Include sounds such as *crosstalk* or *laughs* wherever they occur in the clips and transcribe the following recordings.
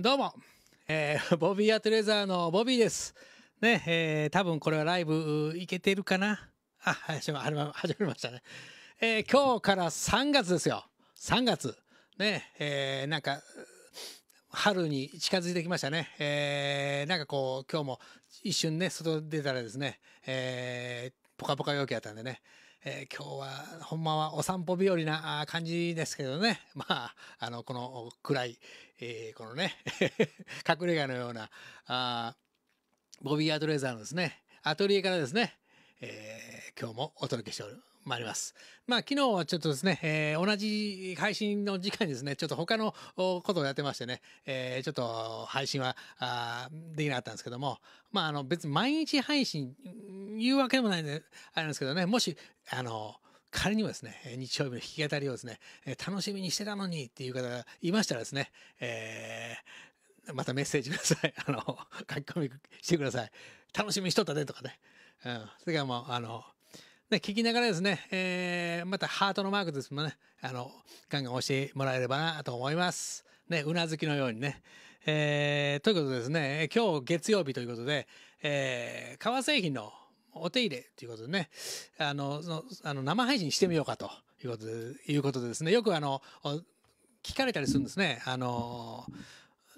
どうも、えー、*laughs* ボビーアトレザーのボビーです。ね、えー、多分これはライブいけてるかなあ、は始まりましたね。えー、今日から3月ですよ。3月。ね、えー、なんか、春に近づいてきましたね。えー、なんかこう、今日も一瞬ね、外出たらですね、えー、ポカポカ陽気やったんでね、えー、今日はほんまはお散歩日和な感じですけどね *laughs* まああのこの暗い、えー、このね *laughs* 隠れ家のようなあボビー・アトレザーのですねアトリエからですね、えー、今日もお届けしております。参ります。まあ昨日はちょっとですね、えー、同じ配信の時間にですね、ちょっと他のことをやってましてね、えー、ちょっと配信はあできなかったんですけども、まああの別に毎日配信言うわけでもないんで、あれなんですけどね、もし、あの、仮にもですね、日曜日の弾き語りをですね、楽しみにしてたのにっていう方がいましたらですね、えー、またメッセージください。あの、書き込みしてください。楽しみにしとったでとかね。うん。それからもう、あの、ね、聞きながらですね、えー、またハートのマークですもんね、あの、ガンガン押してもらえればなと思います。ね、うなずきのようにね。えー、ということでですね、今日月曜日ということで、えー、革製品のお手入れということでね、あの、そのあの生配信してみようかということで、いうことでですね、よくあの、聞かれたりするんですね。あの、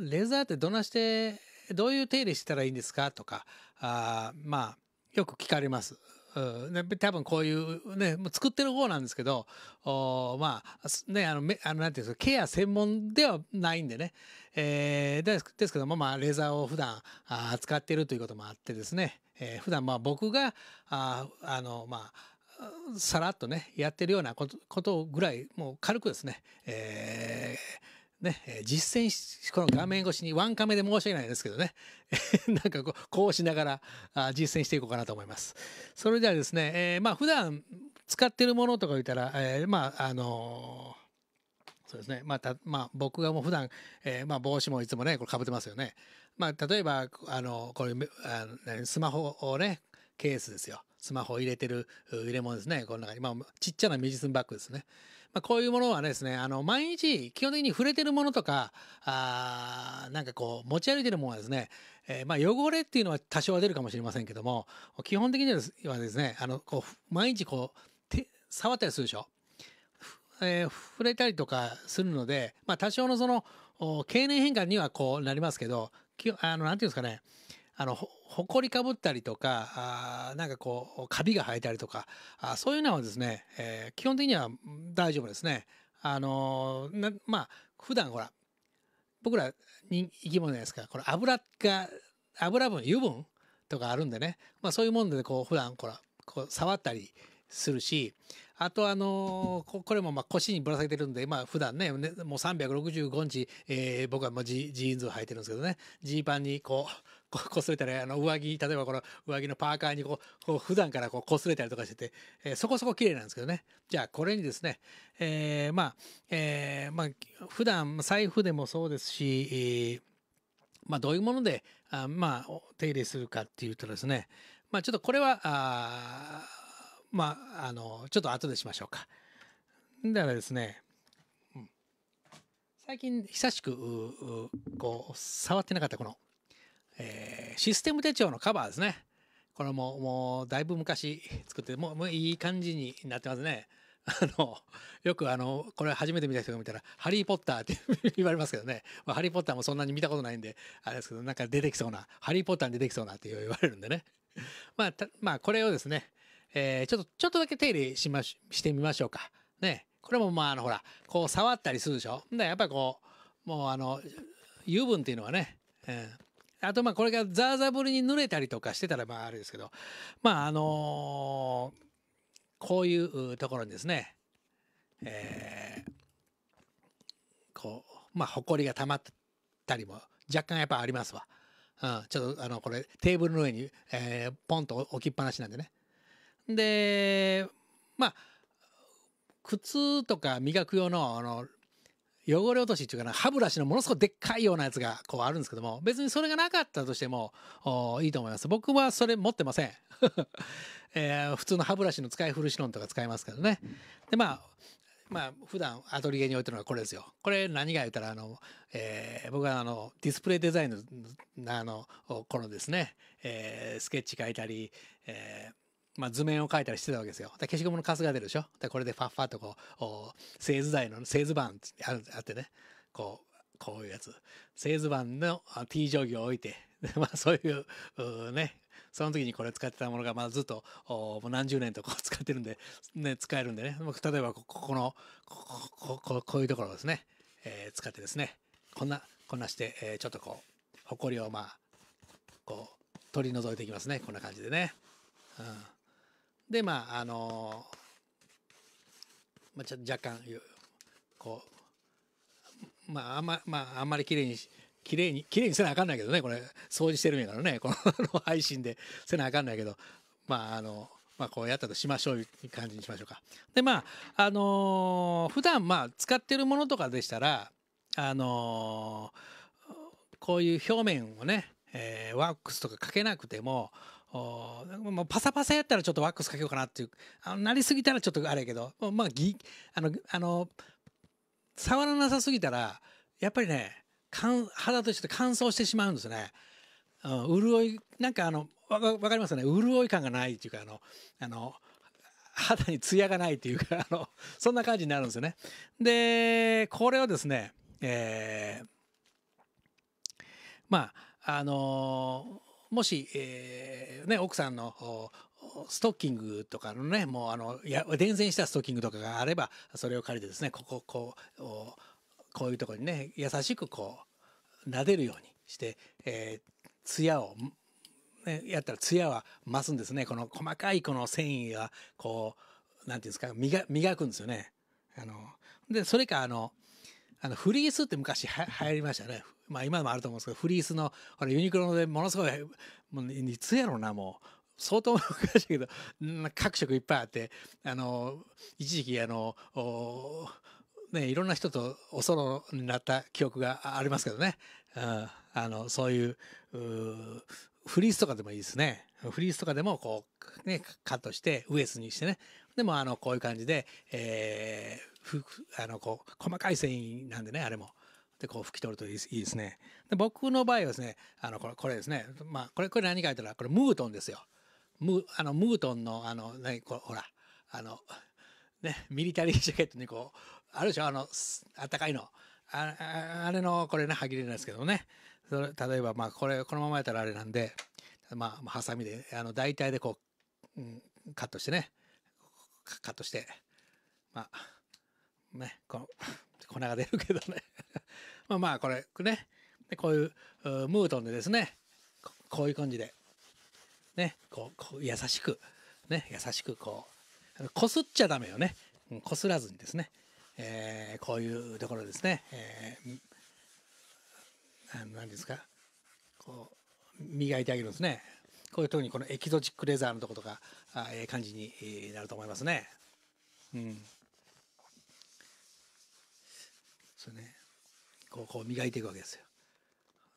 レザーってどなして、どういう手入れしたらいいんですかとか、あまあ、よく聞かれます。うん、多分こういうね、もう作ってる方なんですけど、おまあ、ね、あの、あのなんていうんですか、ケア専門ではないんでね、えー、ですですけども、まあ、レーザーを普段あ扱っているということもあってですね、えー、普段まあ僕が、ああの、まあ、さらっとね、やってるようなことことぐらい、もう軽くですね、えー、ね、実践し、この画面越しにワンカメで申し訳ないですけどね、*laughs* なんかこう、こうしながらあ実践していこうかなと思います。それではですね、えー、まあ普段使ってるものとか言ったら、えー、まああのーそうですね。まあ、た、まあ、僕がもう普段、えー、まあ、帽子もいつもね、これぶってますよね。まあ、例えば、あの、これ、あのスマホをね、ケースですよ。スマホを入れてる入れ物ですね。この中に。まあ、ちっちゃなミジスンバッグですね。まあ、こういうものはですね、あの、毎日基本的に触れてるものとか、あなんかこう、持ち歩いてるものはですね、えー、まあ、汚れっていうのは多少は出るかもしれませんけども、基本的にはですね、あの、こう、毎日こう、手、触ったりするでしょ。えー、触れたりとかするので、まあ、多少のその、経年変化にはこうなりますけど、あの、なんていうんですかね、あの、ほこりかぶったりとか、あなんかこう、カビが生えたりとか、あそういうのはですね、えー、基本的には大丈夫ですね。あのー、なまあ、普段ほら、僕らに生き物じゃないですか、これ油が、油分、油分とかあるんでね、まあそういうもんで、こう、普段ほら、こう触ったりするし、あとあのー、これもまあ腰にぶら下げてるんで、まあ普段ね、ねもう365日、えー、僕はもうジジーンズを履いてるんですけどね、ジーパンにこう、こすれたり、あの上着、例えばこの上着のパーカーにこう、こう普段からこう擦れたりとかしてて、えー、そこそこ綺麗なんですけどね。じゃあこれにですね、えー、まあ、えー、まあ、普段財布でもそうですし、えー、まあどういうもので、あまあ、手入れするかっていうとですね、まあちょっとこれは、あまあ、あの、ちょっと後でしましょうか。だからですね、最近久しく、こう、触ってなかったこの、えー、システム手帳のカバーですね。これも、もう、だいぶ昔作って、もう、もういい感じになってますね。あの、よくあの、これ初めて見た人が見たら、ハリーポッターって言われますけどね。まあ、ハリーポッターもそんなに見たことないんで、あれですけど、なんか出てきそうな、ハリーポッターに出てきそうなって言われるんでね。まあ、まあ、これをですね、えー、ちょっと、ちょっとだけ手入れしまし、してみましょうか。ね。これもまあ、あの、ほら、こう触ったりするでしょ。で、やっぱりこう、もうあの、油分っていうのはね、うん。あとまあ、これがザーザーぶりに濡れたりとかしてたらまあ、あれですけど、まあ、あのー、こういうところにですね、えー、こう、まあ、ほこりが溜まったりも若干やっぱありますわ。うん、ちょっとあのこれテーブルの上に、えー、ポンと置きっぱなしなんでね。で、まあ、靴とか磨く用の、あの、汚れ落としっていうかな、歯ブラシのものすごいでっかいようなやつがこうあるんですけども、別にそれがなかったとしても、いいと思います。僕はそれ持ってません。*laughs* えー、普通の歯ブラシの使い古しのとか使いますけどね。で、まあ、まあ、普段アトリエに置いてるのがこれですよ。これ何が言ったら、あの、えー、僕はあの、ディスプレイデザインの、あの、このですね、えー、スケッチ書いたり、えー、まあ、図面を描いたりしてたわけですよ。消しゴムのカスが出るでしょ。これでファッファッとこう、製図台の製図板あってね、こう、こういうやつ。製図板の T 定規を置いて、*laughs* まあそういううね、その時にこれ使ってたものが、まあずっと、もう何十年とこう *laughs* 使ってるんで、ね、使えるんでね。例えばこ、ここの、こここういうところですね、えー、使ってですね、こんな、こんなして、えー、ちょっとこう、ほこりをまあ、こう、取り除いていきますね。こんな感じでね。うん。でまああのまあ、ちょ若干こうまああんま,、まあ、あんまり綺麗に綺麗に綺麗にせなあかんないけどねこれ掃除してるんやからね *laughs* この配信でせなあかんないけどまああの。まあ、こうやったとしましょういう感じにしましょうか。でまああのー、普段まあ使ってるものとかでしたらあのー、こういう表面をね、えー、ワックスとかかけなくてもおまあ、パサパサやったらちょっとワックスかけようかなっていうあのなりすぎたらちょっとあれやけどまあぎあのあの触らなさすぎたらやっぱりね肌として乾燥してしまうんですね。うん、潤いなんかあのわかりますね潤い感がないっていうかあのあの肌にツヤがないっていうか *laughs* あのそんな感じになるんですよね。でこれをですね、えー、まああのーもし、えー、ね、奥さんのストッキングとかのね、もうあの、や、伝染したストッキングとかがあれば、それを借りてですね、ここ、こう、こういうとこにね、優しくこう、撫でるようにして、えー、艶を、ね、やったら艶は増すんですね。この細かいこの繊維はこう、なんていうんですか、磨磨くんですよね。あの、で、それかあの、あの、フリースって昔は流行りましたね。まあ今でもあると思うんですけど、フリースの、ほらユニクロでものすごい、もういつやろうな、もう。相当しいけど、各色いっぱいあって、あの、一時期あの、ね、いろんな人とおそろになった記憶がありますけどね。うん、あの、そういうフリースとかでもいいですね。フリースとかでもこう、ね、カットして、ウエスにしてね。でも、あの、こういう感じで、えー、あの、こう、細かい繊維なんでね、あれも。でこう拭き取るといいですねで僕の場合はですねあのこれこれですねまあこれこれ何書いたらこれムートンですよムあのムートンのあのねこほらあのねミリタリージャケットにこうあるでしょあのあったかいのああれのこれねはぎれなんですけどねそれ例えばまあこれこのままやったらあれなんでまあハサミであの大体でこう、うん、カットしてねカットしてまあねこの *laughs* 粉が出るけどねまあまあこれね、こういうムートンでですね、こういう感じで、ね、こう、こう優しく、ね、優しくこう、こすっちゃダメよね。こすらずにですね、えー、こういうところですね、えー、何ですか、こう、磨いてあげるんですね。こういうとこにこのエキゾチックレザーのとことか、あええ感じになると思いますね。うん。そうね。こうこう磨いていくわけですよ。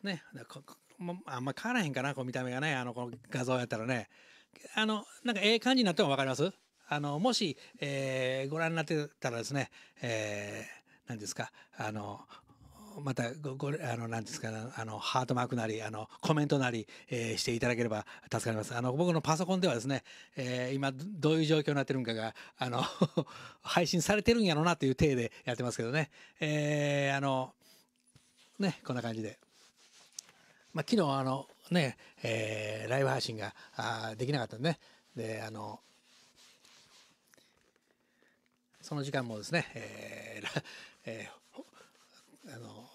ね、だこまあんま変わらへんかなこう見た目がねあのこの画像やったらねあのなんかええ感じになっても分かりますあのもし、えー、ご覧になってたらですね、えー、何ですかあのまたごごあの何ですか、あのハートマークなりあのコメントなり、えー、していただければ助かりますあの僕のパソコンではですね、えー、今どういう状況になってるんかがあの *laughs* 配信されてるんやろなという体でやってますけどね、えー、あのね、こんな感じで。まあ、昨日あのね、えー、ライブ配信があできなかったんでね、で、あの、その時間もですね、えーえー、あの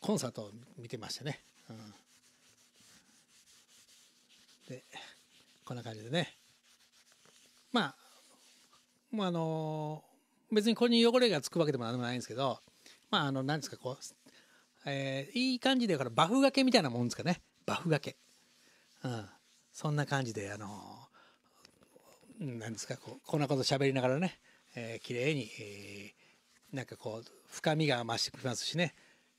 コンサートを見てましてね、うん、でこんな感じでねまあまああの別にこれに汚れがつくわけでも何でもないんですけどまああの何ですかこうえー、いい感じで、からバフがけみたいなもんですかね。バフがけ。うん。そんな感じで、あのー、なんですか、こうこんなこと喋りながらね、えー、綺麗に、えー、なんかこう、深みが増してきますしね。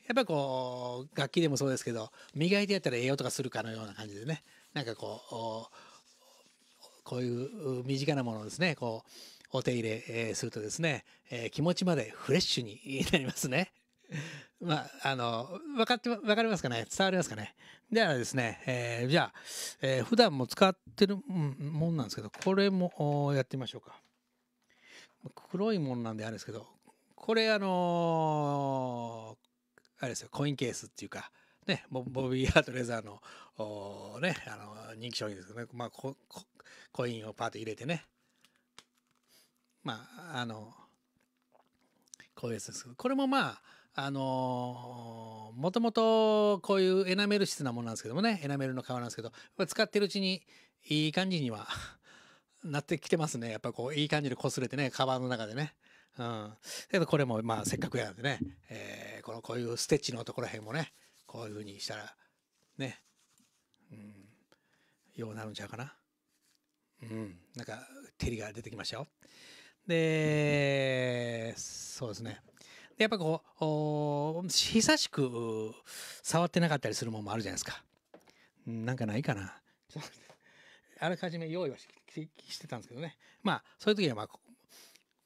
やっぱこう、楽器でもそうですけど、磨いてやったら栄養とかするかのような感じでね、なんかこう、こういう身近なものをですね、こう、お手入れするとですね、えー、気持ちまでフレッシュに *laughs* なりますね。まあ、あの、分かって、分かりますかね伝わりますかねではですね、えー、じゃあ、えー、普段も使ってるもんなんですけど、これもやってみましょうか。黒いもんなんであれですけど、これあのー、あれですよ、コインケースっていうか、ね、ボビー・アート・レザーの、ね、あの人気商品ですけどね、まあコ、コインをパーッと入れてね、まあ、あの、こういうやつですけど、これもまあ、あのー、もともとこういうエナメル質なものなんですけどもね、エナメルの革なんですけど、使ってるうちにいい感じには *laughs* なってきてますね。やっぱこう、いい感じで擦れてね、カバンの中でね。うん。けどこれもまあせっかくやんでね、えー、このこういうステッチのところへんもね、こういうふうにしたら、ね、うん、ようなるんちゃうかな。うん、なんか照りが出てきましたよ。で、そうですね。やっぱこう久しく触ってなかったりするものもあるじゃないですか。なんかないかな。*laughs* あらかじめ用意はしてたんですけどね。まあそういう時はまあ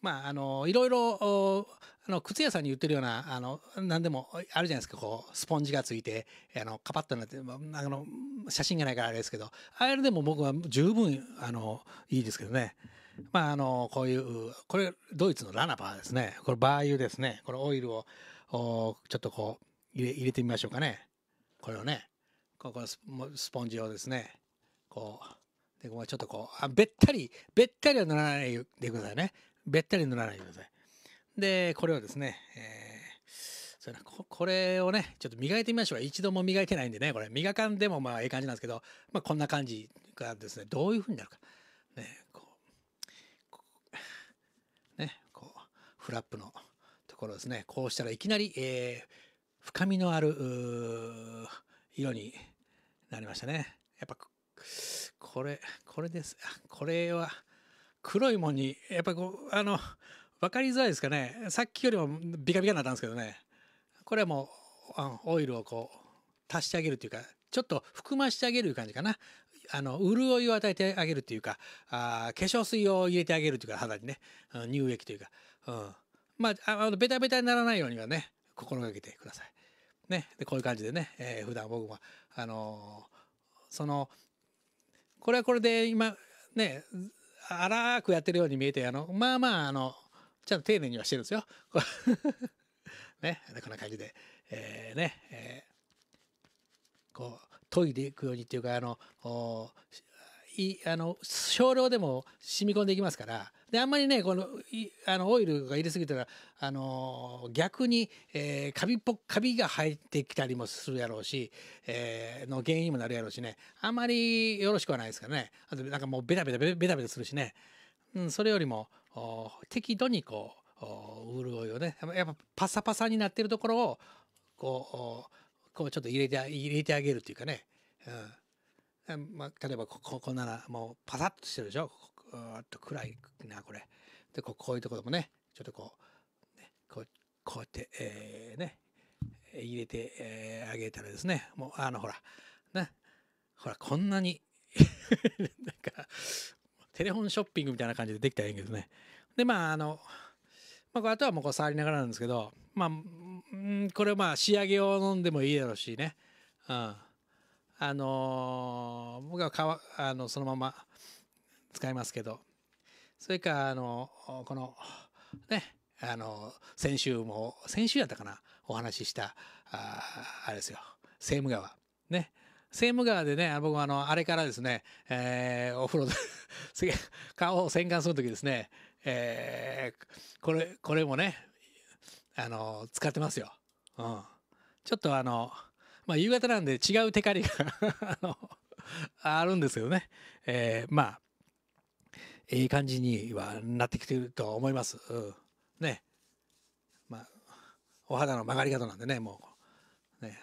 まあ、あの、いろいろ、あの、靴屋さんに言ってるような、あの、何でもあるじゃないですか、こう、スポンジがついて、あの、カパッとなって、あ、あの、写真がないからあれですけど、あれでも僕は十分、あの、いいですけどね。まあ、あの、こういう、これ、ドイツのラナバーですね。これ、バー油ですね。このオイルを、ちょっとこう入れ、入れてみましょうかね。これをね、ここスポンジをですね、こう、で、ここちょっとこう、あ、べったり、べったりは塗らないでくださいね。べったり塗らないでください。で、これをですね、えー、それここれをね、ちょっと磨いてみましょう。一度も磨いてないんでね、これ、磨かんでもまあ、ええ感じなんですけど、まあ、こんな感じがですね、どういうふうになるか。フラップのところですねこうしたらいきなり、えー、深みのある色になりましたねやっぱこれこれですこれは黒いもんにやっぱこうあの分かりづらいですかねさっきよりもビカビカになったんですけどねこれはもうオイルをこう足してあげるというかちょっと含ましてあげる感じかなあの潤いを与えてあげるというかあ化粧水を入れてあげるというか肌にね乳液というかうん、まああのベタベタにならないようにはね心がけてください。ね、でこういう感じでね、えー、普段僕はあのー、そのこれはこれで今ね荒くやってるように見えてあのまあまああのちゃんと丁寧にはしてるんですよ。*laughs* ね、こんな感じで、えー、ね、えー、こう研いでいくようにっていうかあのいあの少量でも染み込んでいきますからであんまりねこのあのオイルが入れすぎたら、あの逆に、えー、カビっぽカビが入ってきたりもするやろうし、えー、の原因にもなるやろうしねあんまりよろしくはないですからねあとなんかもうベタベタベタベタするしね、うん、それよりも適度にこう潤いをねやっぱパサパサになってるところをこうこうちょっと入れて入れてあげるっていうかね、うんまあ、例えばこここんならもうパサッとしてるでしょっと暗いなこれでこういうところもねちょっとこう,、ね、こうこうやって、えー、ね入れて、えー、あげたらですねもうあのほらねほらこんなに *laughs* なんかテレフォンショッピングみたいな感じでできたらいいけどねでまああの、まあ、あとはもうこう触りながらなんですけどまあこれまあ仕上げを飲んでもいいだろうしね、うん、あのー、僕はかわあのそのまま使いますけど、それか、あの、この、ね、あの、先週も、先週やったかな、お話しした、ああれですよ、セーム川。ね。セーム川でね、僕はあの、あれからですね、えー、お風呂で *laughs* 顔を洗顔する時ですね、えー、これ、これもね、あの、使ってますよ。うん。ちょっとあの、まあ、夕方なんで違うテカリが *laughs* ああるんですけどね。えー、まあ、いい感じにはなってきてると思います。うん、ねまあお肌の曲がり方なんでねもうね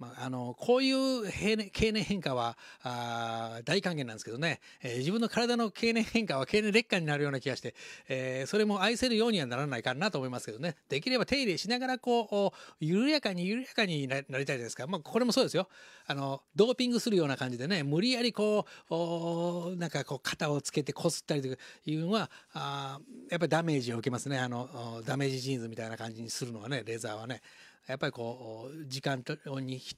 まあ、あのこういう経年変化はあ大歓迎なんですけどね、えー、自分の体の経年変化は経年劣化になるような気がして、えー、それも愛せるようにはならないかなと思いますけどねできれば手入れしながらこう緩やかに緩やかになりたいじゃないですか、まあ、これもそうですよあのドーピングするような感じでね無理やりこうなんかこう肩をつけてこすったりというのはあやっぱりダメージを受けますねあのダメージジーンズみたいな感じにするのはねレザーはね。やっぱりこう時間にひ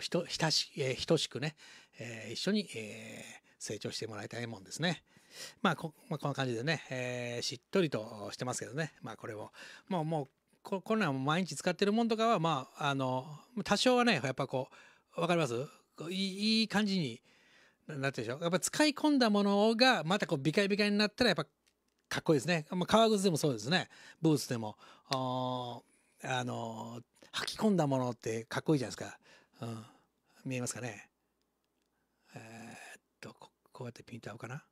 ひとひたし、えー、等しくね、えー、一緒に、えー、成長してもらいたいもんですね。まあこ、まあ、こんな感じでね、えー、しっとりとしてますけどね、まあ、これをもうもうここんなん毎日使ってるもんとかはまああの多少はねやっぱこうわかりますいい感じになってでしょやっぱ使い込んだものがまたこうビカビカになったらやっぱかっこいいですね。まあ、革靴でもそうですね。ブーツでも。ああの履き込んだものってかっこいいじゃないですか、うん、見えますかねえー、っとこうやってピント合うかな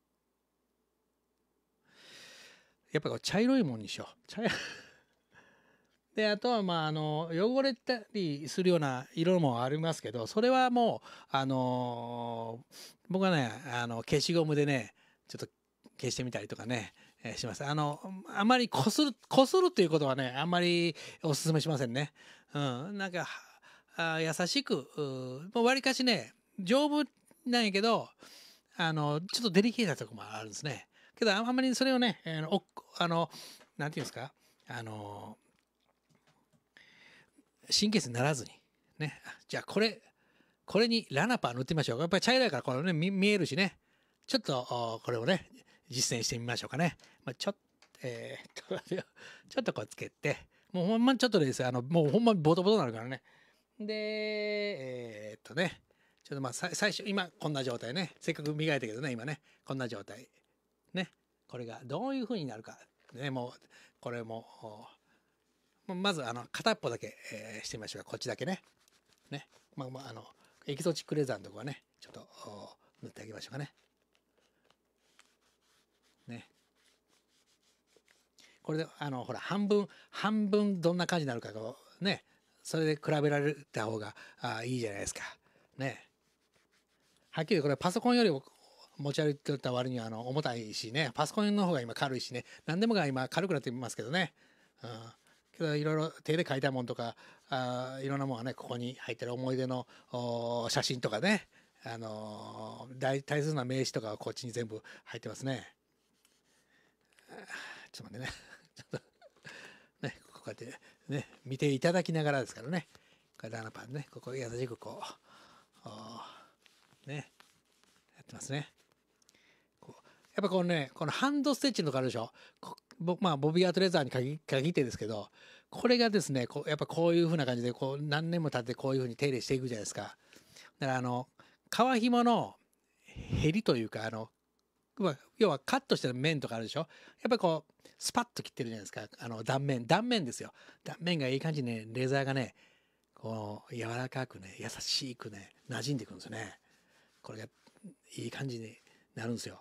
やっぱこう茶色いもんにしよう茶色 *laughs* であとはまああの汚れたりするような色もありますけどそれはもうあの僕はねあの消しゴムでねちょっと消してみたりとかねえー、します。あの、あまりこする、こするということはね、あんまりお勧めしませんね。うん、なんか、あ優しく、もうりかしね、丈夫なんやけど、あの、ちょっとデリケートなとこもあるんですね。けど、あんまりそれをね、えー、おあの、なんていうんですか、あの、神経質にならずに、ね、じゃあこれ、これにラナパー塗ってみましょう。やっぱり茶色いからこれね、見えるしね。ちょっと、これをね、実践してみましょうかね。まあ、ちょっと、えー、*laughs* ちょっとこうつけて、もうほんまちょっとですあの、もうほんまボトボトになるからね。で、えー、っとね、ちょっとまあ最初、今こんな状態ね。せっかく磨いたけどね、今ね、こんな状態。ね。これがどういう風になるか。ね、もう、これも、まずあの片っぽだけ、えー、してみましょうか。こっちだけね。ね。まあまあ、あの、エキゾチックレザーのとこはね、ちょっと塗ってあげましょうかね。これであのほら半分半分どんな感じになるかこうねそれで比べられた方があいいじゃないですかねはっきりこれパソコンより持ち歩いてた割にはあの重たいしねパソコンの方が今軽いしね何でもが今軽くなってますけどね、うん、けどいろいろ手で書いたもんとかあいろんなもんはねここに入ってる思い出の写真とかねあの大大切な名刺とかはこっちに全部入ってますね。ちょっと待ってね。ね、こうやってね、見ていただきながらですからね。これラナパンね、ここ優しくこう、ね、やってますね。こうやっぱこのね、このハンドステッチのこあるでしょ。まあ、ボビーアートレザーに限ってですけど、これがですね、こうやっぱこういうふうな感じで、こう何年も経ってこういうふうに手入れしていくじゃないですか。だからあの、皮紐のへりというか、あの、要はカットした面とかあるでしょやっぱりこう、スパッと切ってるじゃないですか。あの、断面、断面ですよ。断面がいい感じにね、レーザーがね、こう、柔らかくね、優しくね、馴染んでくるんですよね。これがいい感じになるんですよ。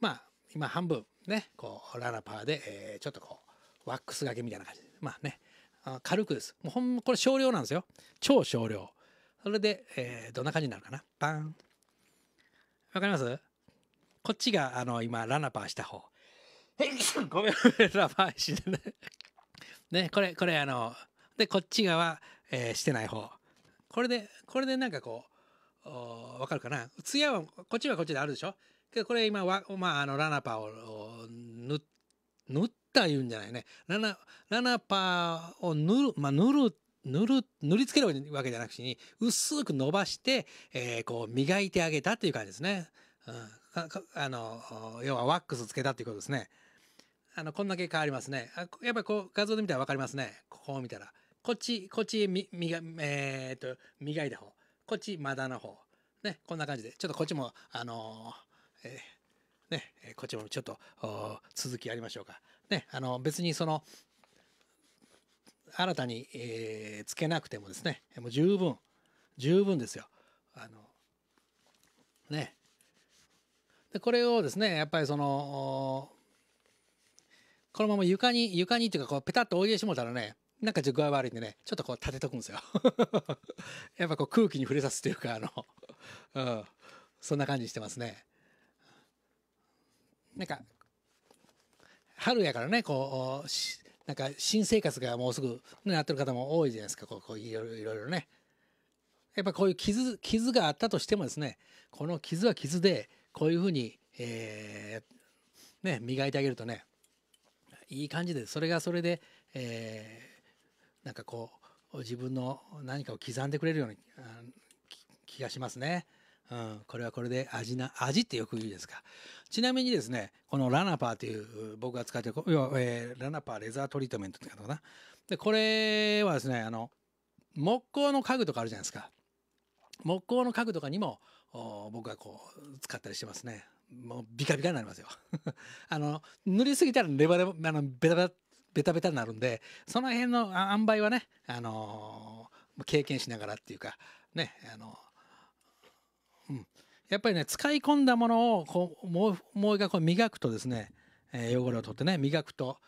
まあ、今半分ね、こう、ララパーで、えー、ちょっとこう、ワックスがけみたいな感じで。まあね、あ軽くです。もうほん、これ少量なんですよ。超少量。それで、えー、どんな感じになるかな。バン。わかりますこっちがあの今ラナパーした方 *laughs* ごめんラナパーしてない。ねこれこれあのでこっち側、えー、してない方これでこれでなんかこうわかるかな艶はこっちはこっちであるでしょけこれ今は、まあ、あのラナパーを塗塗った言うんじゃないねラナラナパーを塗る、まあ、塗る塗る塗りつけるわけじゃなくしに薄く伸ばして、えー、こう磨いてあげたっていう感じですね。うん、あの、要はワックスつけたっていうことですね。あの、こんだけ変わりますね。あやっぱりこう、画像で見たらわかりますね。ここを見たら。こっち、こっち、み、みが、えー、っと、磨いた方。こっち、まだの方。ね、こんな感じで。ちょっとこっちも、あのー、えー、ね、こっちもちょっと、続きやりましょうか。ね、あの、別にその、新たに、えー、つけなくてもですね、もう十分、十分ですよ。あの、ね、でこれをですねやっぱりそのこのまま床に床にっていうかこうペタッと置いてしもたらねなんか具合悪いんでねちょっとこう立てとくんですよ *laughs* やっぱこう空気に触れさすというかあのうん、そんな感じしてますねなんか春やからねこうなんか新生活がもうすぐ、なってる方も多いじゃないですかこうこういろいろねやっぱこういう傷傷があったとしてもですねこの傷は傷でこういうふうに、えー、ね、磨いてあげるとねいい感じでそれがそれで、えー、なんかこう自分の何かを刻んでくれるような気がしますね。うん、これはこれで味な味ってよく言うですかちなみにですねこのラナパーという僕が使ってるえー、ラナパーレザートリートメントって方かなでこれはですねあの木工の家具とかあるじゃないですか木工の家具とかにも僕はこう使ったりしてますねもうビカビカになりますよ *laughs* あの塗りすぎたらレバレバあのベタベタベタベタになるんでその辺の塩梅はね、あのー、経験しながらっていうかねあのー、うんやっぱりね使い込んだものをこうもうもう一回こう磨くとですねえ汚れを取ってね磨くと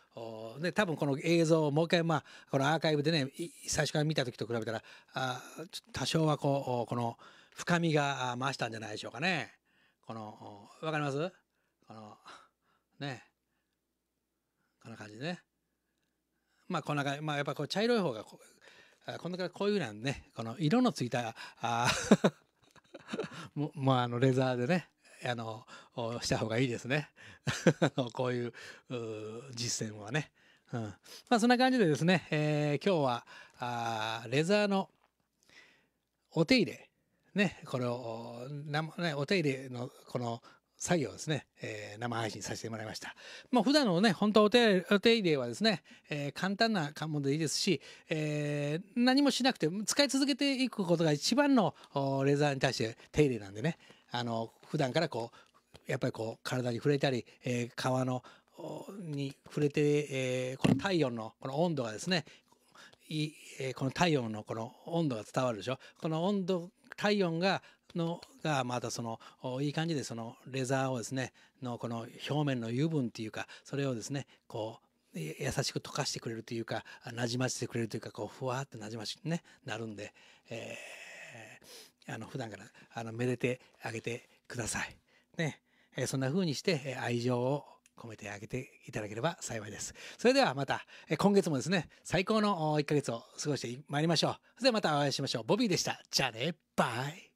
で多分この映像をもう一回まあこのアーカイブでね最初から見た時と比べたらあ多少はこうこの深みが増したんじゃないでしょうかね。このわかりますこのねこんな感じでね。まあこんな感じまあやっぱこう茶色い方がここんなこういうふうなねこの色のついたあもうあのレザーでねあのした方がいいですね *laughs* こういう実践はね、うん、まあそんな感じでですね、えー、今日はあレザーのお手入れね、これを生、ね、お手入れのこの作業ですね、えー、生配信させてもらいました。まあ、普段のね、本当お手お手入れはですね、えー、簡単な関門でいいですし、えー、何もしなくて、使い続けていくことが一番のレーザーに対して手入れなんでね、あの、普段からこう、やっぱりこう、体に触れたり、えー、皮の、に触れて、えー、この体温のこの温度がですねいえー、この体温のこの温度が伝わるでしょこの温度体温がのがまたそのいい感じでそのレザーをですねのこの表面の油分っていうかそれをですねこう優しく溶かしてくれるというかなじませてくれるというかこうふわってなじましねなるんで、えー、あの普段からあのめでてあげてください。ねえー、そんな風にして愛情を込めてあげていただければ幸いです。それではまた、今月もですね、最高の1ヶ月を過ごしてまいりましょう。それではまたお会いしましょう。ボビーでした。じゃあね、バイ。